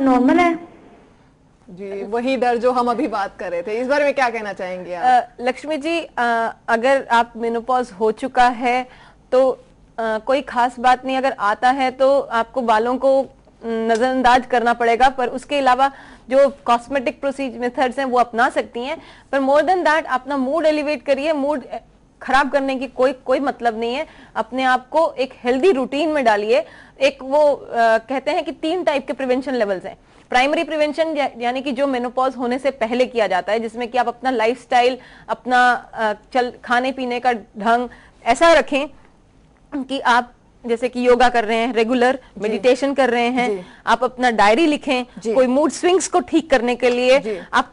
Normal है जी वही डर जो हम अभी बात कर रहे थे इस बारे में क्या कहना चाहेंगे आप लक्ष्मी जी आ, अगर आप मेनोपॉज हो चुका है तो आ, कोई खास बात नहीं अगर आता है तो आपको बालों को नज़रअंदाज करना पड़ेगा पर उसके अलावा जो कॉस्मेटिक प्रोसीज मेथड्स हैं वो अपना सकती हैं पर मोर देन दैट अपना मूड एलिवेट करिए मूड खराब करने की कोई कोई मतलब नहीं है अपने आप को एक हेल्दी रूटीन में डालिए एक वो आ, कहते हैं कि तीन टाइप के प्रिवेंशन लेवल्स हैं प्राइमरी प्रिवेंशन यानी कि जो मेनोपॉज होने से पहले किया जाता है जिसमें कि आप अपना लाइफस्टाइल अपना आ, चल खाने पीने का ढंग ऐसा रखें कि आप जैसे कि योगा कर रहे हैं रेगुलर मेडिटेशन कर रहे हैं आप अपना डायरी लिखें कोई मूड स्विंग्स को ठीक करने के लिए आप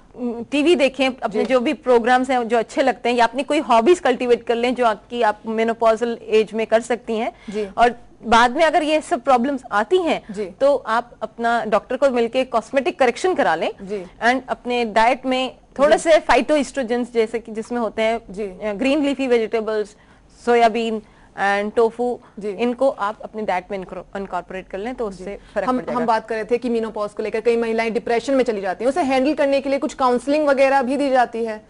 टीवी mm, देखें अपने जो भी प्रोग्राम्स हैं जो अच्छे लगते हैं या अपनी कोई हॉबीज कल्टीवेट कर लें जो आपकी आप मेनोपॉजल एज में कर सकती हैं और बाद में अगर ये सब प्रॉब्लम्स आती हैं तो आप अपना डॉक्टर को मिलके कॉस्मेटिक करेक्शन करा लें एंड अपने डाइट में थोड़े से फाइटोस्ट्रोजेंस जैसे कि जिसमें होते हैं green leafy vegetables soybean and tofu इनको आप अपने डाइट में इनकॉर्पोरेट कर लें तो उससे फर्क हम हम बात कर रहे थे कि मीनोपॉज को लेकर कई महिलाएं डिप्रेशन में चली जाती हैं उसे हैंडल करने के लिए कुछ काउंसलिंग वगैरह भी दी जाती है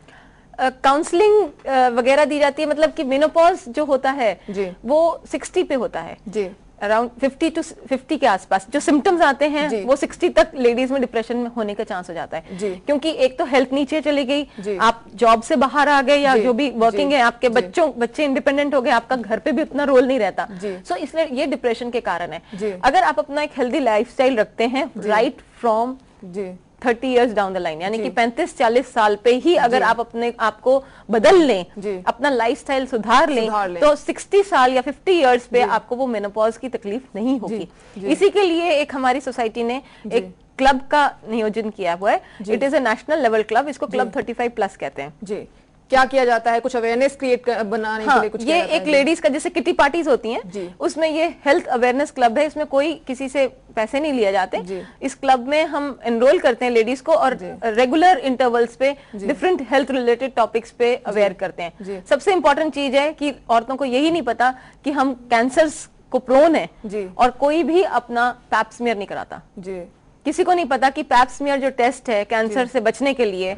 काउंसलिंग uh, uh, वगैरह दी जाती है मतलब कि मेनोपॉज जो होता है जी. वो सिक्सटी पे होता है जी अराउंड 50 टू 50 के आसपास जो सिम्टम्स आते हैं वो 60 तक लेडीज में डिप्रेशन में होने का चांस हो जाता है क्योंकि एक तो हेल्थ नीचे चली गई आप जॉब से बाहर आ गए या जो भी वर्किंग है आपके बच्चों बच्चे इंडिपेंडेंट हो गए आपका घर पे भी उतना रोल नहीं रहता सो so, इसलिए ये डिप्रेशन के कारण है अगर आप अपना एक हेल्दी लाइफ रखते हैं right from thirty years down the line यानी कि पैंतीस चालीस साल पे ही अगर आप अपने को बदल लें अपना लाइफ स्टाइल सुधार लें ले। तो सिक्सटी साल या फिफ्टी ईयर्स पे आपको वो मेनोपॉज की तकलीफ नहीं होगी इसी के लिए एक हमारी सोसाइटी ने एक क्लब का नियोजन किया हुआ है it is a national level club इसको क्लब थर्टी फाइव प्लस कहते हैं जी क्या किया जाता है कुछ अवेयरनेस क्रिएट बनाने हाँ, के लिए कुछ ये एक लेडीज का जैसे किटी पार्टीज होती हैं उसमें ये हेल्थ अवेयरनेस क्लब है इसमें कोई किसी से पैसे नहीं लिया जाते इस क्लब में हम एनरोल करते हैं लेडीज को और रेगुलर इंटरवल्स पे डिफरेंट हेल्थ रिलेटेड टॉपिक्स पे अवेयर करते हैं सबसे इंपॉर्टेंट चीज है कि औरतों को यही नहीं पता कि हम कैंसर को प्रोन है और कोई भी अपना पैप्समेयर नहीं कराता जी किसी को नहीं पता कि पैप्समियर जो टेस्ट है कैंसर से बचने के लिए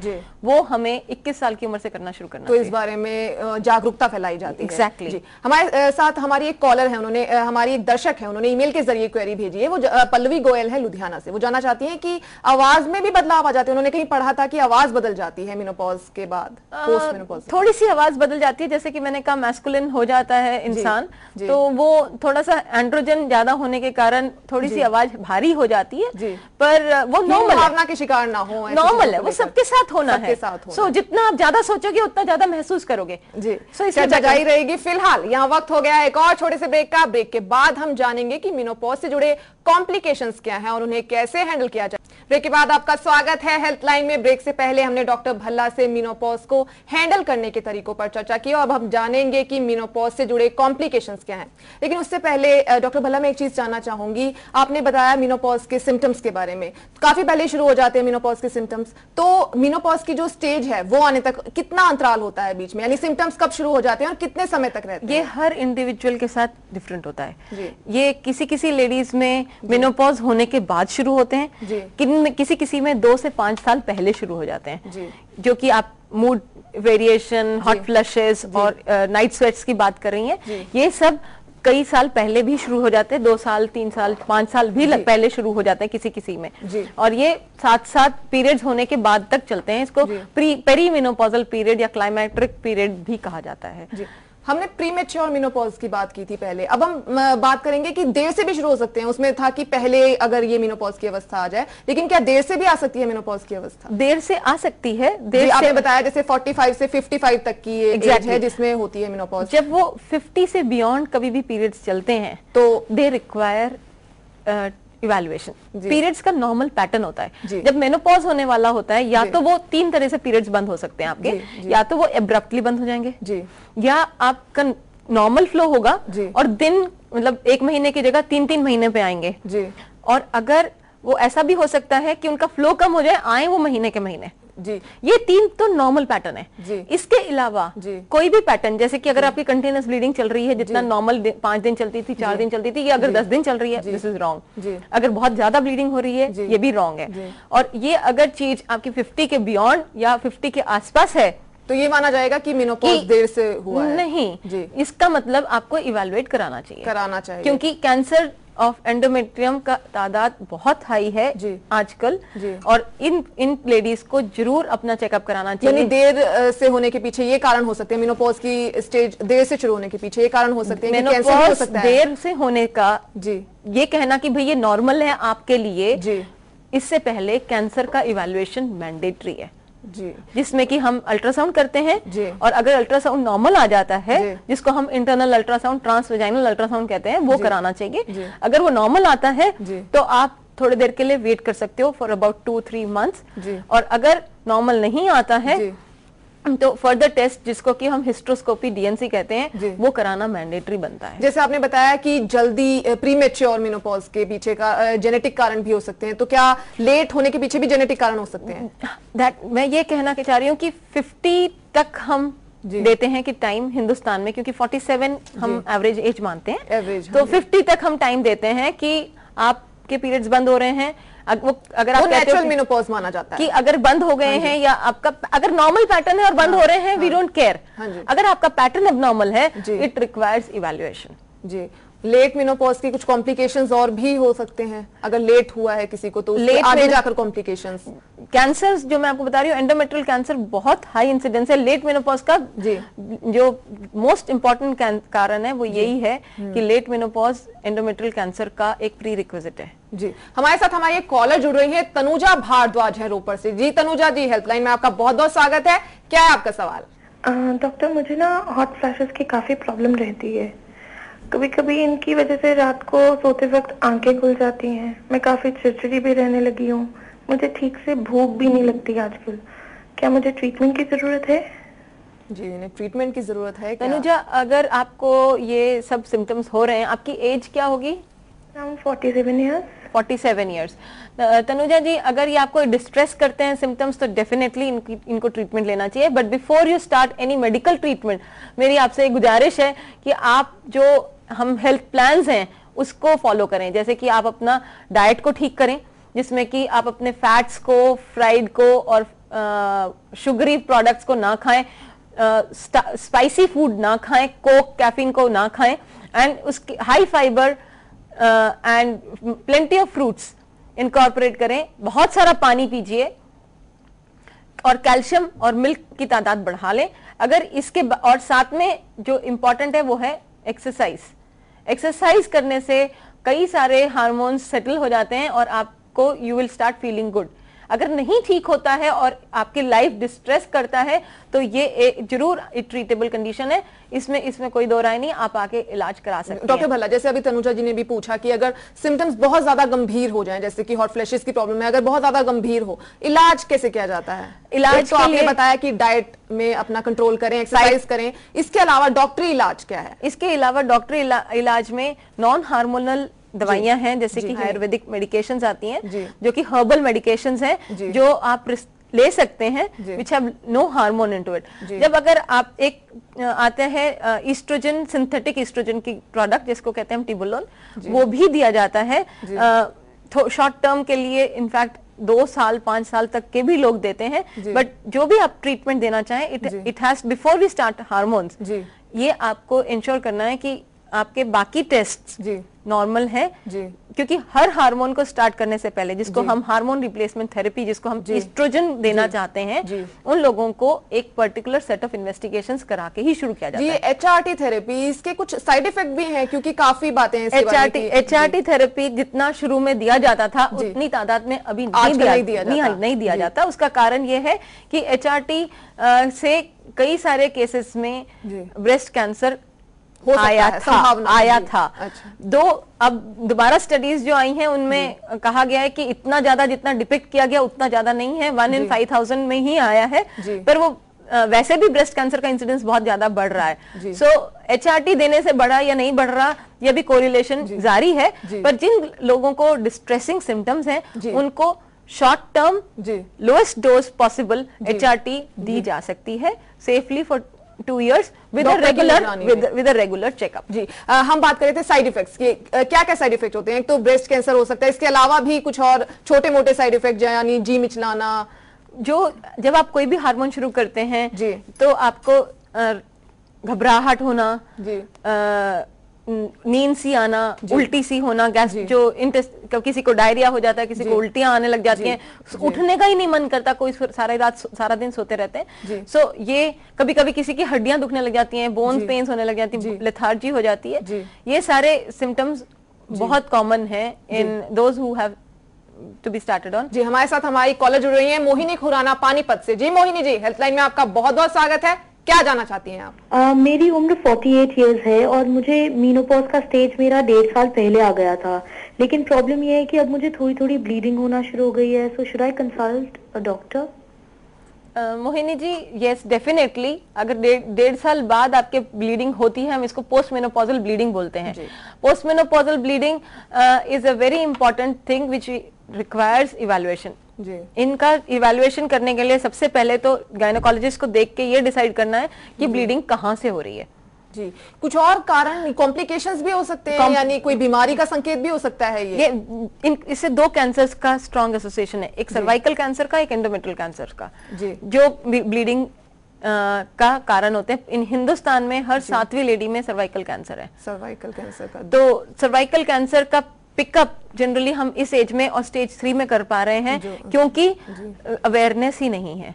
वो हमें 21 साल की उम्र से करना शुरू करना तो इस बारे में जागरूकता फैलाई जाती exactly. है एग्जैक्टली हमारे साथ हमारी एक कॉलर है उन्होंने हमारी एक दर्शक है उन्होंने ईमेल के जरिए क्वेरी भेजी है वो पल्लवी गोयल है लुधियाना से वो जानना चाहती है की आवाज में भी बदलाव आ जाते हैं उन्होंने कहीं पढ़ा था की आवाज बदल जाती है मिनोपॉज के बाद थोड़ी सी आवाज बदल जाती है जैसे की मैंने कहा मैस्कुलिन हो जाता है इंसान तो वो थोड़ा सा एंड्रोजन ज्यादा होने के कारण थोड़ी सी आवाज भारी हो जाती है पर वो नॉर्मल भावना के शिकार ना हो नॉर्मल है वो सबके साथ होना सब है साथ होना। so, जितना आप ज्यादा सोचोगे उतना ज्यादा महसूस करोगे जी सो so, चर्चा ही रहेगी फिलहाल यहाँ वक्त हो गया एक और छोटे से ब्रेक का ब्रेक के बाद हम जानेंगे कि मीनोपॉज से जुड़े कॉम्प्लिकेशंस क्या हैं और उन्हें कैसे हैंडल किया जाए ब्रेक के बाद आपका स्वागत है हेल्थलाइन में ब्रेक से पहले हमने डॉक्टर भल्ला से मीनोपॉज को हैंडल करने के तरीकों पर चर्चा की और अब हम जानेंगे कि मीनोपॉज से जुड़े कॉम्प्लिकेशन क्या हैं लेकिन उससे पहले डॉक्टर भल्ला मैं एक चीज जानना चाहूंगी आपने बताया मीनोपॉज के सिम्टम्स के बारे में काफी पहले शुरू हो जाते हैं मीनोपॉज के सिम्टम्स तो मीनोपॉज की जो स्टेज है वो आने तक कितना अंतराल होता है बीच में यानी सिम्टम्स कब शुरू हो जाते हैं और कितने समय तक रहते हैं ये हर इंडिविजुअल के साथ डिफरेंट होता है ये किसी किसी लेडीज में मीनोपॉज होने के बाद शुरू होते हैं किन किसी किसी में दो से पांच साल पहले शुरू हो जाते हैं जो कि आप मूड वेरिएशन हॉट फ्लशेस और नाइट uh, स्वेट्स की बात कर रही हैं ये सब कई साल पहले भी शुरू हो जाते हैं दो साल तीन साल पांच साल भी पहले शुरू हो जाते हैं किसी किसी में और ये साथ साथ पीरियड्स होने के बाद तक चलते हैं इसको पेरीमिनोपोजल पीरियड या क्लाइमेट्रिक पीरियड भी कहा जाता है हमने प्रीमेच्योर मिनोपॉज की बात की थी पहले अब हम बात करेंगे कि देर से भी शुरू हो सकते हैं उसमें था कि पहले अगर ये मिनोपॉज की अवस्था आ जाए लेकिन क्या देर से भी आ सकती है मिनोपॉज की अवस्था देर से आ सकती है देर से आपने बताया जैसे 45 से 55 तक की एज है जिसमें होती है मिनोपॉज जब वो 50 से बियॉन्ड कभी भी पीरियड्स चलते हैं तो दे रिक्वायर इवेल्युएशन पीरियड्स का नॉर्मल पैटर्न होता है जब मेनोपॉज होने वाला होता है या तो वो तीन तरह से पीरियड्स बंद हो सकते हैं आपके या तो वो एब्रप्टली बंद हो जाएंगे जी या आपका नॉर्मल फ्लो होगा और दिन मतलब एक महीने की जगह तीन तीन महीने पे आएंगे जी और अगर वो ऐसा भी हो सकता है कि उनका फ्लो कम हो जाए आए वो महीने के महीने जी ये तीन तो नॉर्मल पैटर्न है जी इसके अलावा कोई भी पैटर्न जैसे कि अगर आपकी कंटिन्यूस ब्लीडिंग चल रही है जितना नॉर्मल पांच दिन चलती थी चार दिन चलती थी ये अगर दस दिन चल रही है दिस इज रॉन्ग अगर बहुत ज्यादा ब्लीडिंग हो रही है ये भी रॉन्ग है और ये अगर चीज आपकी फिफ्टी के बियॉन्ड या फिफ्टी के आसपास है तो ये माना जाएगा कि मेनोपॉज देर से हुआ है नहीं जी इसका मतलब आपको इवेलुएट कराना चाहिए कराना चाहिए क्योंकि कैंसर ऑफ एंडोमेट्रियम का तादाद बहुत हाई है जी आजकल जी और इन इन लेडीज को जरूर अपना चेकअप कराना चाहिए यानी देर से होने के पीछे ये कारण हो सकते हैं मीनोपोज की स्टेज देर से शुरू होने के पीछे ये कारण हो सकते हैं हो सकता देर से होने का जी ये कहना कि भाई ये नॉर्मल है आपके लिए जी इससे पहले कैंसर का इवेल्युएशन मैंडेटरी है जिसमें कि हम अल्ट्रासाउंड करते हैं और अगर अल्ट्रासाउंड नॉर्मल आ जाता है जिसको हम इंटरनल अल्ट्रासाउंड ट्रांसवेजाइनल अल्ट्रासाउंड कहते हैं वो कराना चाहिए अगर वो नॉर्मल आता है तो आप थोड़ी देर के लिए वेट कर सकते हो for about two three months और अगर नॉर्मल नहीं आता है तो फर्दर टेस्ट जिसको कि हम हिस्ट्रोस्कोपी डीएनसी कहते हैं वो कराना मैंडेटरी बनता है जैसे आपने बताया कि जल्दी प्रीमेच्योर मेनोपॉज के पीछे का जेनेटिक कारण भी हो सकते हैं तो क्या लेट होने के पीछे भी जेनेटिक कारण हो सकते हैं दैट मैं ये कहना चाह रही हूँ कि फिफ्टी तक हम देते हैं कि टाइम हिंदुस्तान में क्योंकि 47 हम एवरेज एज मानते हैं एवरेज तो 50 हाँ तक हम टाइम देते हैं कि आपके पीरियड्स बंद हो रहे हैं वो अगर आप नेचुरल मीनोपॉज माना जाता है कि अगर बंद हो गए हाँ हैं या आपका अगर नॉर्मल पैटर्न है और बंद हो हाँ। रहे हैं वी डोंट केयर अगर आपका पैटर्न अब नॉर्मल है इट रिक्वायर्स इवेल्युएशन जी लेट मिनोपॉज की कुछ कॉम्प्लिकेशंस और भी हो सकते हैं अगर लेट हुआ है किसी को तो लेट आगे जाकर कॉम्प्लिकेशंस कैंसर जो मैं आपको बता रही हूँ एंडोमेट्रियल कैंसर बहुत हाई इंसिडेंस है लेट मेनोपॉज का जी जो मोस्ट इंपॉर्टेंट कारण है वो यही है हम्म। कि लेट मेनोपॉज एंडोमेट्रियल कैंसर का एक प्री रिक्वेजिट है जी हमारे साथ हमारी एक कॉलर जुड़ रही है तनुजा भारद्वाज है रोपर से जी तनुजा जी हेल्पलाइन में आपका बहुत बहुत स्वागत है क्या है आपका सवाल डॉक्टर मुझे ना हॉट फ्लैशेस की काफी प्रॉब्लम रहती है कभी कभी इनकी वजह से रात को सोते वक्त आंखें खुल जाती हैं मैं काफ़ी चिड़चिड़ी भी रहने लगी हूँ मुझे ठीक से भूख भी नहीं लगती आजकल क्या मुझे ट्रीटमेंट की ज़रूरत है जी नहीं ट्रीटमेंट की ज़रूरत है अनुजा अगर आपको ये सब सिम्टम्स हो रहे हैं आपकी एज क्या होगी forty seven years Tanuja ji अगर ये आपको डिस्ट्रेस करते हैं सिम्टम्स तो डेफिनेटली इनकी इनको ट्रीटमेंट लेना चाहिए but before you start any medical treatment मेरी आपसे गुजारिश है कि आप जो हम हेल्थ प्लान्स हैं उसको फॉलो करें जैसे कि आप अपना डाइट को ठीक करें जिसमें कि आप अपने फैट्स को फ्राइड को और शुगरी प्रोडक्ट्स को ना खाएं स्पाइसी फूड ना खाएं कोक कैफीन को ना खाएं एंड उसकी high fibre and plenty of fruits incorporate करें बहुत सारा पानी पीजिए और कैल्शियम और मिल्क की तादाद बढ़ा लें अगर इसके और साथ में जो इम्पोर्टेंट है वो है एक्सरसाइज एक्सरसाइज करने से कई सारे हार्मोन्स सेटल हो जाते हैं और आपको you will start feeling good अगर नहीं ठीक होता है और आपकी लाइफ डिस्ट्रेस करता है तो ये जरूर ट्रीटेबल कंडीशन है इसमें इसमें कोई दो राय नहीं आप आके इलाज करा सकते डॉक्टर भल्ला जैसे अभी तनुजा जी ने भी पूछा कि अगर सिम्टम्स बहुत ज्यादा गंभीर हो जाए जैसे कि हॉट फ्लैशेस की प्रॉब्लम है अगर बहुत ज्यादा गंभीर हो इलाज कैसे किया जाता है इलाज तो आपने बताया कि डाइट में अपना कंट्रोल करें एक्सरसाइज करें इसके अलावा डॉक्टरी इलाज क्या है इसके अलावा डॉक्टरी इलाज में नॉन हार्मोनल दवाइयां हैं जैसे कि आयुर्वेदिक मेडिकेशंस आती हैं जो कि हर्बल मेडिकेशंस हैं जो आप ले सकते हैं which have no hormone into it जब अगर आप एक आते हैं ईस्ट्रोजन सिंथेटिक ईस्ट्रोजन की प्रोडक्ट जिसको कहते हैं टिबुलोन वो भी दिया जाता है शॉर्ट टर्म के लिए इनफैक्ट दो साल पांच साल तक के भी लोग देते हैं बट जो भी आप ट्रीटमेंट देना चाहें it it has before we start hormones ये आपको इंश्योर करना है कि आपके बाकी टेस्ट नॉर्मल है जी क्योंकि हर हार्मोन को स्टार्ट करने से पहले जिसको हम हार्मोन रिप्लेसमेंट थेरेपी जिसको हम एस्ट्रोजन देना चाहते हैं उन लोगों को एक पर्टिकुलर सेट ऑफ इन्वेस्टिगेशन करा के ही शुरू किया जाता है एचआरटी थेरेपी इसके कुछ साइड इफेक्ट भी हैं क्योंकि काफी बातें एच आर टी थेरेपी जितना शुरू में दिया जाता था उतनी तादाद में अभी नहीं दिया जाता उसका कारण यह है कि एचआरटी से कई सारे केसेस में ब्रेस्ट कैंसर हो आया था आया था अच्छा। दो अब दोबारा स्टडीज जो आई हैं उनमें कहा गया है कि इतना ज्यादा जितना डिपिक्ट किया गया उतना ज्यादा नहीं है वन इन फाइव थाउजेंड में ही आया है पर वो वैसे भी ब्रेस्ट कैंसर का इंसिडेंस बहुत ज्यादा बढ़ रहा है सो एच so, देने से बढ़ा या नहीं बढ़ रहा यह भी कोरिलेशन जारी है पर जिन लोगों को डिस्ट्रेसिंग सिम्टम्स हैं उनको short term lowest dose possible H दी जा सकती है safely for two years with regular with regular checkup जी आ, हम बात करें थे साइड इफेक्ट्स की क्या क्या साइड इफेक्ट होते हैं एक तो ब्रेस्ट कैंसर हो सकता है इसके अलावा भी कुछ और छोटे मोटे साइड इफेक्ट यानी जी मिचलाना जो जब आप कोई भी हार्मोन शुरू करते हैं जी तो आपको घबराहट होना जी नींद सी आना उल्टी सी होना गैस जो इंटेस्ट किसी को डायरिया हो जाता है किसी को उल्टियां आने लग जाती हैं उठने का ही नहीं मन करता कोई सारा रात सारा दिन सोते रहते हैं सो ये कभी कभी किसी की हड्डियां दुखने लग जाती हैं बोन्स पेन्स होने लग जाती है लेथार्जी हो जाती है ये सारे सिम्टम्स बहुत कॉमन है in those who have to be started on जी हमारे साथ हमारी कॉलेज जुड़ रही है मोहिनी खुराना पानीपत से जी मोहिनी जी हेल्पलाइन में आपका बहुत बहुत स्वागत है क्या जाना चाहती हैं आप uh, मेरी उम्र 48 एट है और मुझे मीनोपोज का स्टेज मेरा डेढ़ साल पहले आ गया था लेकिन प्रॉब्लम ये है कि अब मुझे थोड़ी थोड़ी ब्लीडिंग होना शुरू हो गई है so should I consult a doctor Mohini ji yes definitely अगर डेढ़ साल बाद आपके ब्लीडिंग होती है हम इसको पोस्ट मेनोपोजल ब्लीडिंग बोलते हैं post menopausal bleeding is a very important thing which requires evaluation जी इनका इवेल्युएशन करने के लिए सबसे पहले तो गायनोकोलॉजिस्ट को देख के ये डिसाइड करना है कि ब्लीडिंग कहाँ से हो रही है जी कुछ और कारण कॉम्प्लिकेशंस भी हो सकते हैं यानी कोई बीमारी का संकेत भी हो सकता है ये, ये इन इससे दो कैंसर का स्ट्रॉन्ग एसोसिएशन है एक सर्वाइकल कैंसर का एक एंडोमेट्रल कैंसर का जी जो ब्लीडिंग आ, का कारण होते हैं इन हिंदुस्तान में हर सातवीं लेडी में सर्वाइकल कैंसर है सर्वाइकल कैंसर का तो सर्वाइकल कैंसर का पिकअप जनरली हम इस एज में और स्टेज थ्री में कर पा रहे हैं क्योंकि अवेयरनेस ही नहीं है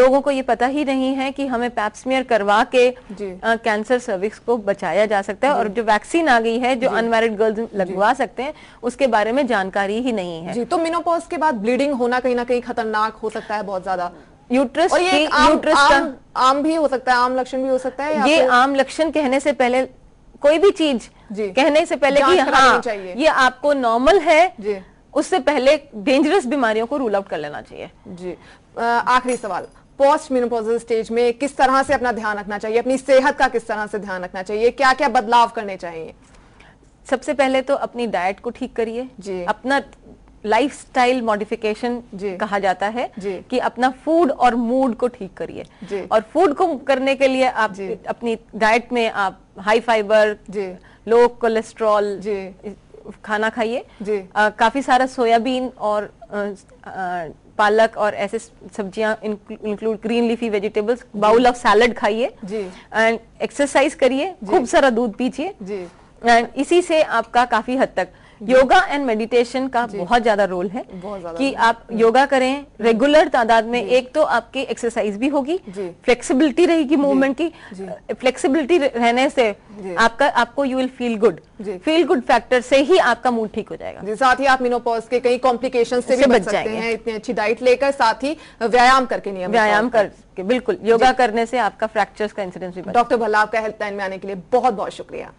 लोगों को ये पता ही नहीं है कि हमें पैप्समियर करवा के कैंसर सर्विक्स को बचाया जा सकता है और जो वैक्सीन आ गई है जो अनमेरिड गर्ल्स लगवा सकते हैं उसके बारे में जानकारी ही नहीं है जी तो मिनोपोज के बाद ब्लीडिंग होना कहीं ना कहीं खतरनाक हो सकता है बहुत ज्यादा यूट्रस आम, यूट्रस आम, आम भी हो सकता है आम लक्षण भी हो सकता है ये आम लक्षण कहने से पहले कोई भी चीज कहने से पहले कि हाँ ये आपको नॉर्मल है जी उससे पहले डेंजरस बीमारियों को रूल आउट कर लेना चाहिए जी आखिरी सवाल पोस्ट मिनोपोजल स्टेज में किस तरह से अपना ध्यान रखना चाहिए अपनी सेहत का किस तरह से ध्यान रखना चाहिए क्या क्या बदलाव करने चाहिए सबसे पहले तो अपनी डाइट को ठीक करिए अपना लाइफस्टाइल मॉडिफिकेशन कहा जाता है कि अपना फूड और मूड को ठीक करिए और फूड को करने के लिए आप अपनी डाइट में आप हाई फाइबर लो कोलेस्ट्रॉल खाना खाइए काफी सारा सोयाबीन और आ, आ, पालक और ऐसे सब्जियां include green leafy vegetables bowl of salad खाइए एंड एक्सरसाइज करिए खूब सारा दूध पीजिए एंड इसी से आपका काफी हद तक योगा एंड मेडिटेशन का बहुत ज्यादा रोल है कि आप हम्म। योगा करें रेगुलर तादाद में एक तो आपकी एक्सरसाइज भी होगी फ्लेक्सिबिलिटी रहेगी मूवमेंट की फ्लेक्सिबिलिटी रहने से आपका आपको you will feel good feel good factor से ही आपका मूड ठीक हो जाएगा साथ ही आप मिनोपॉज के कई कॉम्प्लिकेशन से भी बच सकते हैं इतनी अच्छी डाइट लेकर साथ ही व्यायाम करके नियम व्यायाम करके बिल्कुल योगा करने से आपका फ्रैक्चर्स का इंसिडेंस भी डॉक्टर भल्ला आपका हेल्पलाइन में आने के लिए बहुत बहुत शुक्रिया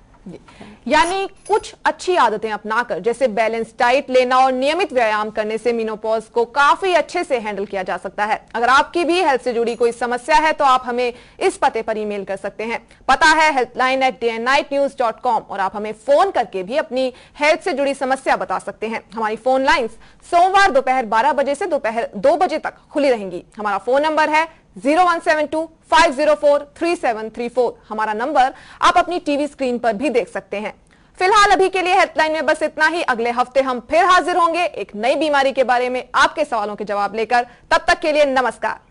यानी कुछ अच्छी आदतें अपनाकर जैसे बैलेंस डाइट लेना और नियमित व्यायाम करने से मीनोपॉज को काफी अच्छे से हैंडल किया जा सकता है अगर आपकी भी हेल्थ से जुड़ी कोई समस्या है तो आप हमें इस पते पर ईमेल कर सकते हैं पता है helpline at D N night news dot com और आप हमें फोन करके भी अपनी हेल्थ से जुड़ी समस्या बता सकते हैं हमारी फोन लाइन सोमवार दोपहर बारह बजे से दोपहर दो बजे तक खुली रहेंगी हमारा फोन नंबर है zero one seven two five zero four three seven three four हमारा नंबर आप अपनी टीवी स्क्रीन पर भी देख सकते हैं फिलहाल अभी के लिए हेल्पलाइन में बस इतना ही अगले हफ्ते हम फिर हाजिर होंगे एक नई बीमारी के बारे में आपके सवालों के जवाब लेकर तब तक के लिए नमस्कार